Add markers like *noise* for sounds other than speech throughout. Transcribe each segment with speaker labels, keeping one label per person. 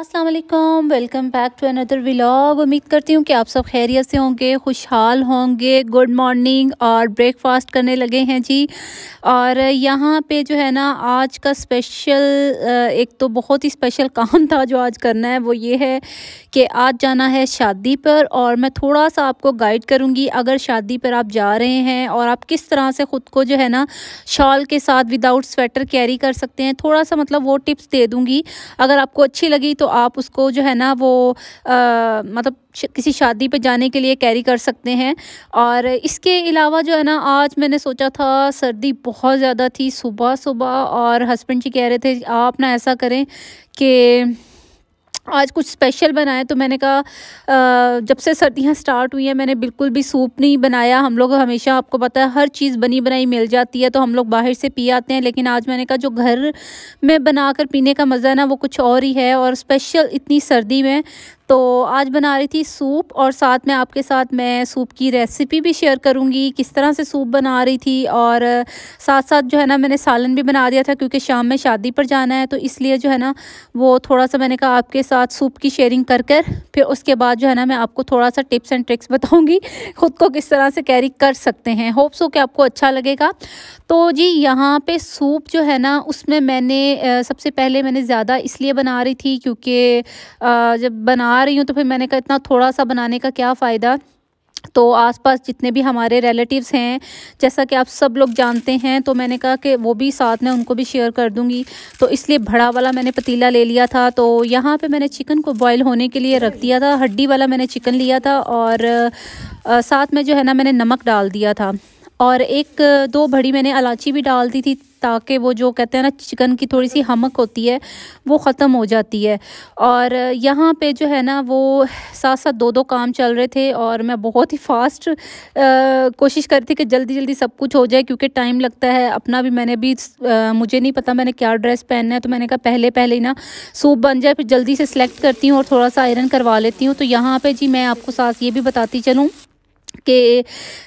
Speaker 1: अस्सलाम वालेकुम welcome back to another vlog उम्मीद करती हूँ कि आप सब खैरियत से होंगे खुशहाल होंगे गुड मॉर्निंग और ब्रेकफास्ट करने लगे हैं जी और यहाँ पे जो है ना आज का स्पेशल एक तो बहुत ही स्पेशल *laughs* काम था जो आज करना है वो ये है कि आज जाना है शादी पर और मैं थोड़ा सा आपको गाइड करूँगी अगर शादी पर आप जा रहे हैं और आप किस तरह से ख़ुद को जो है ना शॉल के साथ विदाउट स्वेटर कैरी कर सकते हैं थोड़ा सा मतलब वो टिप्स दे दूँगी अगर आपको अच्छी लगी तो आप उसको जो है ना वो आ, मतलब किसी शादी पे जाने के लिए कैरी कर सकते हैं और इसके अलावा जो है ना आज मैंने सोचा था सर्दी बहुत ज़्यादा थी सुबह सुबह और हस्बैंड जी कह रहे थे आप ना ऐसा करें कि आज कुछ स्पेशल बनाया तो मैंने कहा जब से सर्दियाँ स्टार्ट हुई हैं मैंने बिल्कुल भी सूप नहीं बनाया हम लोग हमेशा आपको पता है हर चीज़ बनी बनाई मिल जाती है तो हम लोग बाहर से पी आते हैं लेकिन आज मैंने कहा जो घर में बना कर पीने का मज़ा ना वो कुछ और ही है और स्पेशल इतनी सर्दी में तो आज बना रही थी सूप और साथ में आपके साथ मैं सूप की रेसिपी भी शेयर करूँगी किस तरह से सूप बना रही थी और साथ साथ जो है ना मैंने सालन भी बना दिया था क्योंकि शाम में शादी पर जाना है तो इसलिए जो है ना वो थोड़ा सा मैंने कहा आपके साथ सूप की शेयरिंग कर कर फिर उसके बाद जो है ना मैं आपको थोड़ा सा टिप्स एंड ट्रिक्स बताऊँगी ख़ुद को किस तरह से कैरी कर सकते हैं होप्स हो कि आपको अच्छा लगेगा तो जी यहाँ पर सूप जो है ना उसमें मैंने सबसे पहले मैंने ज़्यादा इसलिए बना रही थी क्योंकि जब बना बना रही हूँ तो फिर मैंने कहा इतना थोड़ा सा बनाने का क्या फ़ायदा तो आसपास जितने भी हमारे रिलेटिव्स हैं जैसा कि आप सब लोग जानते हैं तो मैंने कहा कि वो भी साथ में उनको भी शेयर कर दूंगी तो इसलिए भड़ा वाला मैंने पतीला ले लिया था तो यहाँ पे मैंने चिकन को बॉईल होने के लिए रख दिया था हड्डी वाला मैंने चिकन लिया था और आ, साथ में जो है ना मैंने नमक डाल दिया था और एक दो भड़ी मैंने इलायची भी डाल दी थी ताकि वो जो कहते हैं ना चिकन की थोड़ी सी हमक होती है वो ख़त्म हो जाती है और यहाँ पे जो है ना वो साथ साथ दो दो काम चल रहे थे और मैं बहुत ही फास्ट आ, कोशिश कर रही थी कि जल्दी जल्दी सब कुछ हो जाए क्योंकि टाइम लगता है अपना भी मैंने भी आ, मुझे नहीं पता मैंने क्या ड्रेस पहनना है तो मैंने कहा पहले पहले ही ना सूप बन जाए फिर जल्दी से सिलेक्ट करती हूँ और थोड़ा सा आयरन करवा लेती हूँ तो यहाँ पर जी मैं आपको साथ ये भी बताती चलूँ कि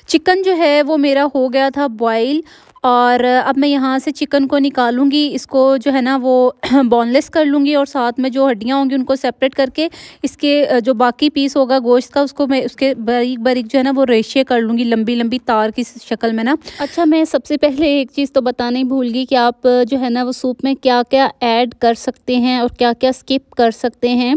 Speaker 1: चिकन जो है वो मेरा हो गया था बॉयल और अब मैं यहाँ से चिकन को निकालूंगी इसको जो है ना वो बोनलेस *clears throat* कर लूँगी और साथ में जो हड्डियाँ होंगी उनको सेपरेट करके इसके जो बाकी पीस होगा गोश्त का उसको मैं उसके बारीक बारीक जो है ना वो रेशे कर लूँगी लंबी लंबी तार की शक्ल में ना अच्छा मैं सबसे पहले एक चीज़ तो बताना ही भूल गई कि आप जो है ना वो सूप में क्या क्या ऐड कर सकते हैं और क्या क्या स्किप कर सकते हैं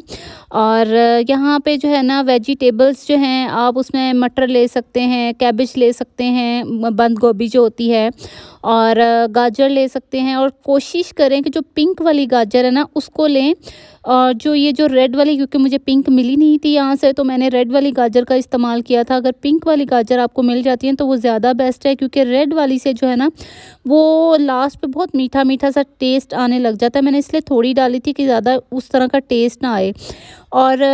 Speaker 1: और यहाँ पर जो है ना वेजिटेबल्स जो हैं आप उसमें मटर ले सकते हैं कैबेज ले सकते हैं बंद गोभी जो होती है और गाजर ले सकते हैं और कोशिश करें कि जो पिंक वाली गाजर है ना उसको लें और जो ये जो रेड वाली क्योंकि मुझे पिंक मिली नहीं थी यहाँ से तो मैंने रेड वाली गाजर का इस्तेमाल किया था अगर पिंक वाली गाजर आपको मिल जाती है तो वो ज़्यादा बेस्ट है क्योंकि रेड वाली से जो है ना वो लास्ट पे बहुत मीठा मीठा सा टेस्ट आने लग जाता है मैंने इसलिए थोड़ी डाली थी कि ज़्यादा उस तरह का टेस्ट ना आए और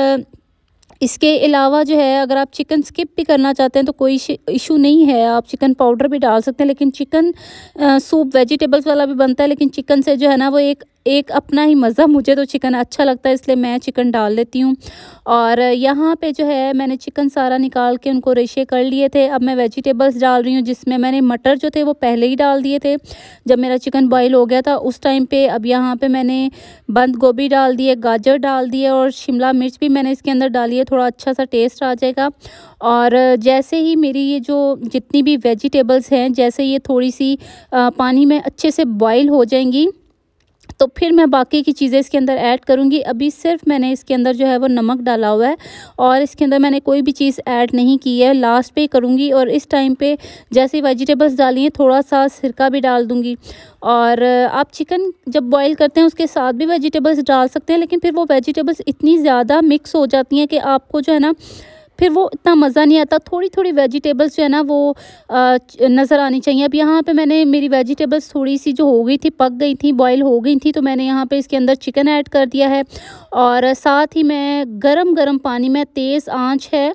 Speaker 1: इसके अलावा जो है अगर आप चिकन स्किप भी करना चाहते हैं तो कोई इशू नहीं है आप चिकन पाउडर भी डाल सकते हैं लेकिन चिकन सूप वेजिटेबल्स वाला भी बनता है लेकिन चिकन से जो है ना वो एक एक अपना ही मज़ा मुझे तो चिकन अच्छा लगता है इसलिए मैं चिकन डाल देती हूँ और यहाँ पे जो है मैंने चिकन सारा निकाल के उनको रेशे कर लिए थे अब मैं वेजिटेबल्स डाल रही हूँ जिसमें मैंने मटर जो थे वो पहले ही डाल दिए थे जब मेरा चिकन बॉयल हो गया था उस टाइम पे अब यहाँ पे मैंने बंद गोभी डाल दिए गाजर डाल दिए और शिमला मिर्च भी मैंने इसके अंदर डाली है थोड़ा अच्छा सा टेस्ट आ जाएगा और जैसे ही मेरी ये जो जितनी भी वेजिटेबल्स हैं जैसे ये थोड़ी सी पानी में अच्छे से बॉयल हो जाएंगी तो फिर मैं बाकी की चीज़ें इसके अंदर ऐड करूँगी अभी सिर्फ मैंने इसके अंदर जो है वो नमक डाला हुआ है और इसके अंदर मैंने कोई भी चीज़ ऐड नहीं की है लास्ट पे करूँगी और इस टाइम पे जैसे वेजिटेबल्स डाली हैं थोड़ा सा सिरका भी डाल दूँगी और आप चिकन जब बॉयल करते हैं उसके साथ भी वेजिटेबल्स डाल सकते हैं लेकिन फिर वो वेजिटेबल्स इतनी ज़्यादा मिक्स हो जाती हैं कि आपको जो है ना फिर वो इतना मज़ा नहीं आता थोड़ी थोड़ी वेजिटेबल्स जो है ना वो नज़र आनी चाहिए अब यहाँ पे मैंने मेरी वेजिटेबल्स थोड़ी सी जो हो गई थी पक गई थी बॉईल हो गई थी तो मैंने यहाँ पे इसके अंदर चिकन ऐड कर दिया है और साथ ही मैं गरम गरम पानी में तेज़ आंच है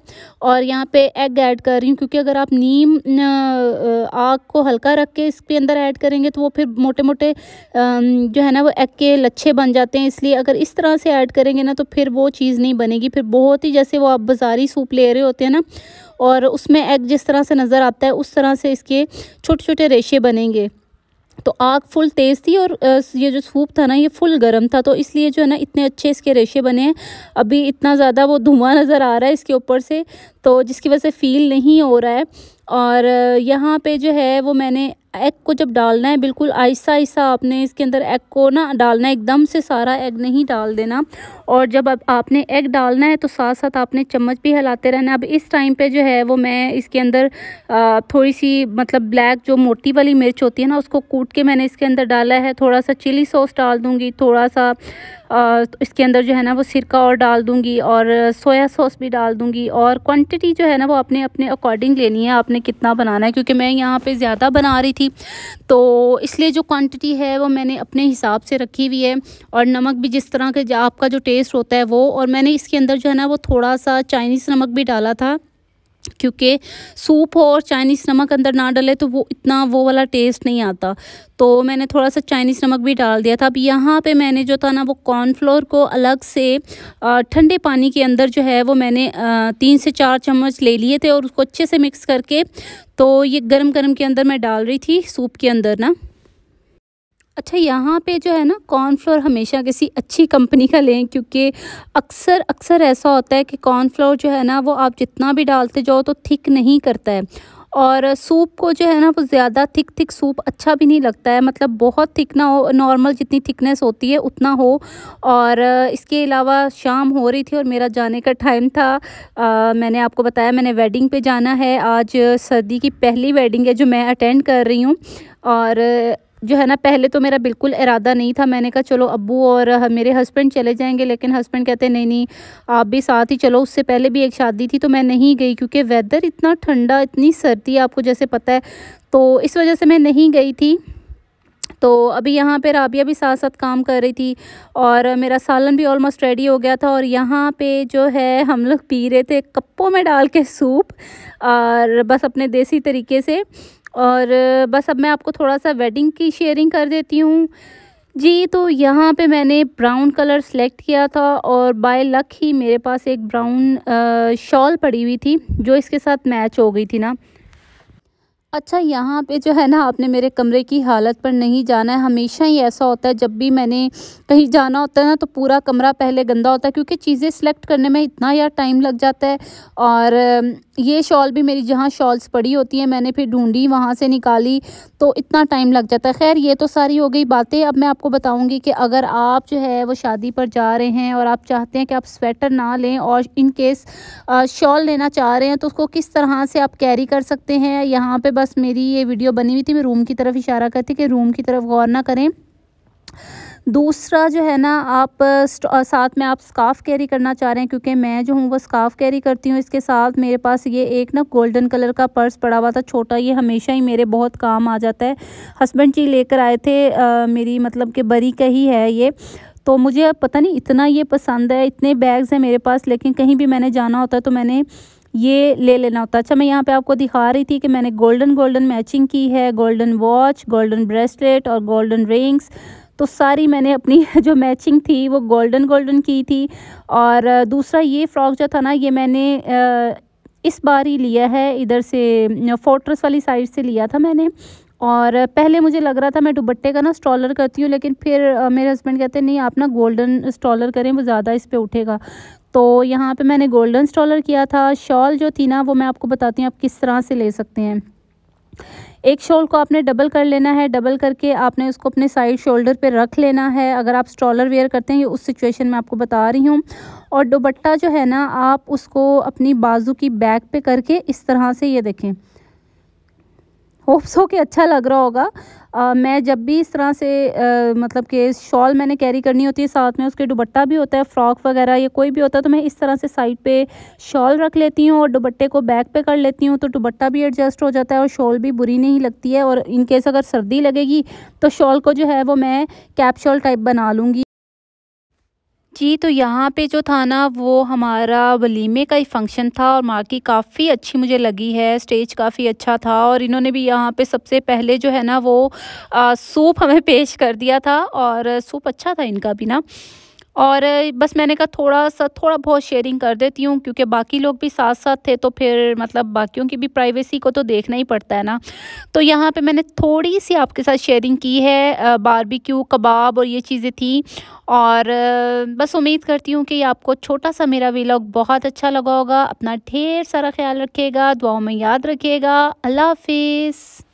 Speaker 1: और यहाँ पे एग ऐड कर रही हूँ क्योंकि अगर आप नीम आग को हल्का रख के इसके अंदर ऐड करेंगे तो वो फिर मोटे मोटे जो है ना वो एग के लच्छे बन जाते हैं इसलिए अगर इस तरह से ऐड करेंगे ना तो फिर वो चीज़ नहीं बनेगी फिर बहुत ही जैसे वो आप बाज़ारी सूप सूप ले रहे होते हैं ना और उसमें एग जिस तरह से नज़र आता है उस तरह से इसके छोटे छोटे रेशे बनेंगे तो आग फुल तेज़ थी और ये जो सूप था ना ये फुल गर्म था तो इसलिए जो है ना इतने अच्छे इसके रेशे बने हैं अभी इतना ज़्यादा वो धुआँ नज़र आ रहा है इसके ऊपर से तो जिसकी वजह से फील नहीं हो रहा है और यहाँ पे जो है वो मैंने एग को जब डालना है बिल्कुल आहिस्ता आहिस्ता आपने इसके अंदर एग को ना डालना है एकदम से सारा एग नहीं डाल देना और जब अब आपने एग डालना है तो साथ साथ आपने चम्मच भी हिलाते रहना अब इस टाइम पे जो है वो मैं इसके अंदर थोड़ी सी मतलब ब्लैक जो मोटी वाली मिर्च होती है ना उसको कूट के मैंने इसके अंदर डाला है थोड़ा सा चिली सॉस डाल दूँगी थोड़ा सा तो इसके अंदर जो है ना वो सिरका और डाल दूँगी और सोया सॉस भी डाल दूँगी और क्वांटिटी जो है ना वो अपने अपने अकॉर्डिंग लेनी है आपने कितना बनाना है क्योंकि मैं यहाँ पर ज़्यादा बना रही थी तो इसलिए जो क्वांटिटी है वो मैंने अपने हिसाब से रखी हुई है और नमक भी जिस तरह के आपका जो टेस्ट होता है वो और मैंने इसके अंदर जो है ना वो थोड़ा सा चाइनीज़ नमक भी डाला था क्योंकि सूप हो और चाइनीज़ नमक अंदर ना डले तो वो इतना वो वाला टेस्ट नहीं आता तो मैंने थोड़ा सा चाइनीज़ नमक भी डाल दिया था अब यहाँ पे मैंने जो था ना वो कॉर्नफ्लोर को अलग से ठंडे पानी के अंदर जो है वो मैंने तीन से चार चम्मच ले लिए थे और उसको अच्छे से मिक्स करके तो ये गर्म गर्म के अंदर मैं डाल रही थी सूप के अंदर ना अच्छा यहाँ पे जो है ना कॉर्नफ्लोर हमेशा किसी अच्छी कंपनी का लें क्योंकि अक्सर अक्सर ऐसा होता है कि कॉर्नफ्लोर जो है ना वो आप जितना भी डालते जाओ तो थिक नहीं करता है और सूप को जो है ना वो ज़्यादा थिक थिक सूप अच्छा भी नहीं लगता है मतलब बहुत थिक ना हो नॉर्मल जितनी थिकनेस होती है उतना हो और इसके अलावा शाम हो रही थी और मेरा जाने का टाइम था आ, मैंने आपको बताया मैंने वेडिंग पे जाना है आज सर्दी की पहली वेडिंग है जो मैं अटेंड कर रही हूँ और जो है ना पहले तो मेरा बिल्कुल इरादा नहीं था मैंने कहा चलो अबू और मेरे हस्बैंड चले जाएंगे लेकिन हस्बैंड कहते नहीं नहीं आप भी साथ ही चलो उससे पहले भी एक शादी थी तो मैं नहीं गई क्योंकि वेदर इतना ठंडा इतनी सर्दी आपको जैसे पता है तो इस वजह से मैं नहीं गई थी तो अभी यहाँ पे राबिया भी साथ साथ काम कर रही थी और मेरा सालन भी ऑलमोस्ट रेडी हो गया था और यहाँ पे जो है हम लोग पी रहे थे कप्पों में डाल के सूप और बस अपने देसी तरीके से और बस अब मैं आपको थोड़ा सा वेडिंग की शेयरिंग कर देती हूँ जी तो यहाँ पे मैंने ब्राउन कलर सेलेक्ट किया था और बाय लक ही मेरे पास एक ब्राउन शॉल पड़ी हुई थी जो इसके साथ मैच हो गई थी ना अच्छा यहाँ पे जो है ना आपने मेरे कमरे की हालत पर नहीं जाना है हमेशा ही ऐसा होता है जब भी मैंने कहीं जाना होता है ना तो पूरा कमरा पहले गंदा होता है क्योंकि चीज़ें सेलेक्ट करने में इतना यार टाइम लग जाता है और ये शॉल भी मेरी जहाँ शॉल्स पड़ी होती हैं मैंने फिर ढूंढी वहाँ से निकाली तो इतना टाइम लग जाता है खैर ये तो सारी हो गई बातें अब मैं आपको बताऊँगी कि अगर आप जो है वो शादी पर जा रहे हैं और आप चाहते हैं कि आप स्वेटर ना लें और इन केस शॉल लेना चाह रहे हैं तो उसको किस तरह से आप कैरी कर सकते हैं यहाँ पर बस मेरी ये वीडियो बनी हुई थी मैं रूम की तरफ इशारा करती कि रूम की तरफ गौर ना करें दूसरा जो है ना आप साथ में आप स्काफ़ कैरी करना चाह रहे हैं क्योंकि मैं जो हूँ वो स्काफ़ कैरी करती हूँ इसके साथ मेरे पास ये एक ना गोल्डन कलर का पर्स पड़ा हुआ था छोटा ये हमेशा ही मेरे बहुत काम आ जाता है हस्बैंड जी लेकर आए थे आ, मेरी मतलब कि बरी का ही है ये तो मुझे पता नहीं इतना ये पसंद है इतने बैग्स हैं मेरे पास लेकिन कहीं भी मैंने जाना होता है तो मैंने ये ले लेना होता अच्छा मैं यहाँ पे आपको दिखा रही थी कि मैंने गोल्डन गोल्डन मैचिंग की है गोल्डन वॉच गोल्डन ब्रेसलेट और गोल्डन रिंग्स तो सारी मैंने अपनी *laughs* जो मैचिंग थी वो गोल्डन गोल्डन की थी और दूसरा ये फ्रॉक जो था ना ये मैंने इस बार ही लिया है इधर से फोर्ट्रेस वाली साइड से लिया था मैंने और पहले मुझे लग रहा था मैं दुबट्टे का ना स्टॉलर करती हूँ लेकिन फिर मेरे हस्बैंड कहते नहीं आप ना गोल्डन स्टॉलर करें वो ज़्यादा इस पर उठेगा तो यहाँ पे मैंने गोल्डन स्टॉलर किया था शॉल जो थी ना वो मैं आपको बताती हूँ आप किस तरह से ले सकते हैं एक शॉल को आपने डबल कर लेना है डबल करके आपने उसको अपने साइड शोल्डर पे रख लेना है अगर आप स्ट्रॉलर वेयर करते हैं ये उस सिचुएशन में आपको बता रही हूँ और दुबट्टा जो है ना आप उसको अपनी बाजू की बैक पे करके इस तरह से ये देखें होप्स हो कि अच्छा लग रहा होगा आ, मैं जब भी इस तरह से आ, मतलब कि शॉल मैंने कैरी करनी होती है साथ में उसके दुबट्टा भी होता है फ्रॉक वगैरह या कोई भी होता है तो मैं इस तरह से साइड पे शॉल रख लेती हूँ और दुबट्टे को बैक पे कर लेती हूँ तो दुबट्टा भी एडजस्ट हो जाता है और शॉल भी बुरी नहीं लगती है और इनकेस अगर सर्दी लगेगी तो शॉल को जो है वो मैं कैप शॉल टाइप बना लूँगी जी तो यहाँ पे जो था ना वो हमारा वलीमे का ही फंक्शन था और मार्की काफ़ी अच्छी मुझे लगी है स्टेज काफ़ी अच्छा था और इन्होंने भी यहाँ पे सबसे पहले जो है ना वो सूप हमें *laughs* पेश कर दिया था और सूप अच्छा था इनका भी ना और बस मैंने कहा थोड़ा सा थोड़ा बहुत शेयरिंग कर देती हूँ क्योंकि बाकी लोग भी साथ साथ थे तो फिर मतलब बाकियों की भी प्राइवेसी को तो देखना ही पड़ता है ना तो यहाँ पे मैंने थोड़ी सी आपके साथ शेयरिंग की है बारबेक्यू कबाब और ये चीज़ें थी और बस उम्मीद करती हूँ कि आपको छोटा सा मेरा व्लॉग बहुत अच्छा लगा होगा अपना ढेर सारा ख्याल रखेगा दुआओं में याद रखेगा अल्लाह हाफिज़